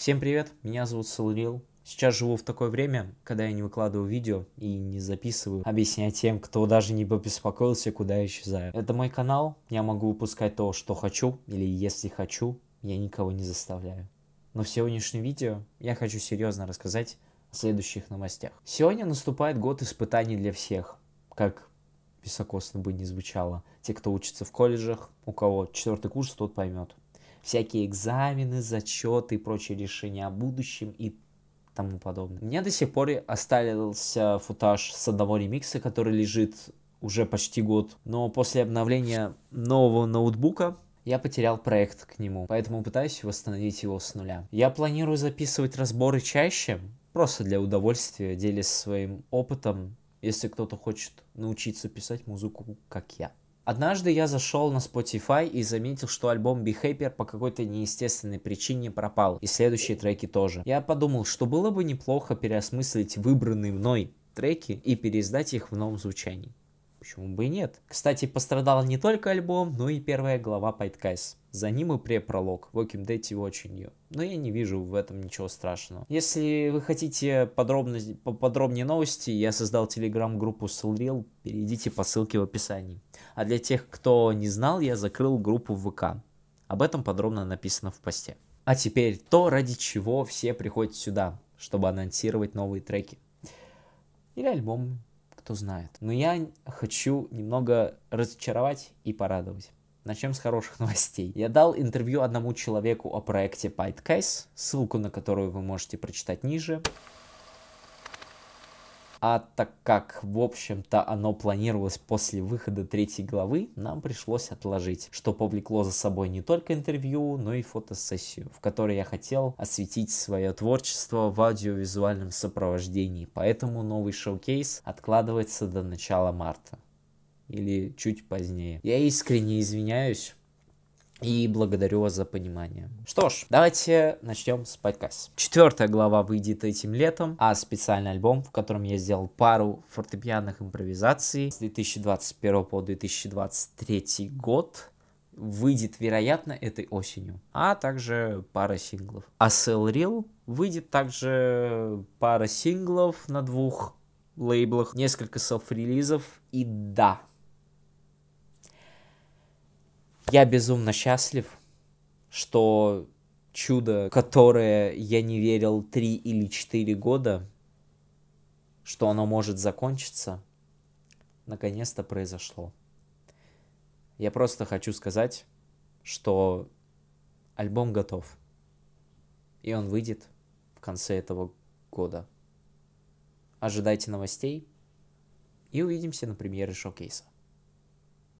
Всем привет, меня зовут Салурил. Сейчас живу в такое время, когда я не выкладываю видео и не записываю, объясняя тем, кто даже не побеспокоился, куда я исчезаю. Это мой канал, я могу выпускать то, что хочу, или если хочу, я никого не заставляю. Но в сегодняшнем видео я хочу серьезно рассказать о следующих новостях. Сегодня наступает год испытаний для всех, как високосно бы не звучало. Те, кто учится в колледжах, у кого четвертый курс, тот поймет всякие экзамены, зачеты и прочие решения о будущем и тому подобное. У меня до сих пор остался футаж с одного ремикса, который лежит уже почти год, но после обновления нового ноутбука я потерял проект к нему, поэтому пытаюсь восстановить его с нуля. Я планирую записывать разборы чаще, просто для удовольствия, делясь своим опытом, если кто-то хочет научиться писать музыку, как я. Однажды я зашел на Spotify и заметил, что альбом Behaper по какой-то неестественной причине пропал, и следующие треки тоже. Я подумал, что было бы неплохо переосмыслить выбранные мной треки и переиздать их в новом звучании. Почему бы и нет? Кстати, пострадал не только альбом, но и первая глава Пайткайс. За ним и препролог, Walking Dead и Watching Но я не вижу в этом ничего страшного. Если вы хотите подробно, подробнее новости, я создал телеграм-группу Soulreal, перейдите по ссылке в описании. А для тех, кто не знал, я закрыл группу в ВК. Об этом подробно написано в посте. А теперь то, ради чего все приходят сюда, чтобы анонсировать новые треки. Или альбомы кто знает. Но я хочу немного разочаровать и порадовать. Начнем с хороших новостей. Я дал интервью одному человеку о проекте PyteCase, ссылку на которую вы можете прочитать ниже. А так как, в общем-то, оно планировалось после выхода третьей главы, нам пришлось отложить, что повлекло за собой не только интервью, но и фотосессию, в которой я хотел осветить свое творчество в аудиовизуальном сопровождении, поэтому новый шоу-кейс откладывается до начала марта или чуть позднее. Я искренне извиняюсь и благодарю вас за понимание. Что ж, давайте начнем с подкаста. Четвертая глава выйдет этим летом, а специальный альбом, в котором я сделал пару фортепианных импровизаций с 2021 по 2023 год, выйдет, вероятно, этой осенью. А также пара синглов. А Sell Real выйдет также пара синглов на двух лейблах, несколько селф-релизов. И да, я безумно счастлив, что чудо, которое я не верил три или четыре года, что оно может закончиться, наконец-то произошло. Я просто хочу сказать, что альбом готов. И он выйдет в конце этого года. Ожидайте новостей и увидимся на премьере шоукейса.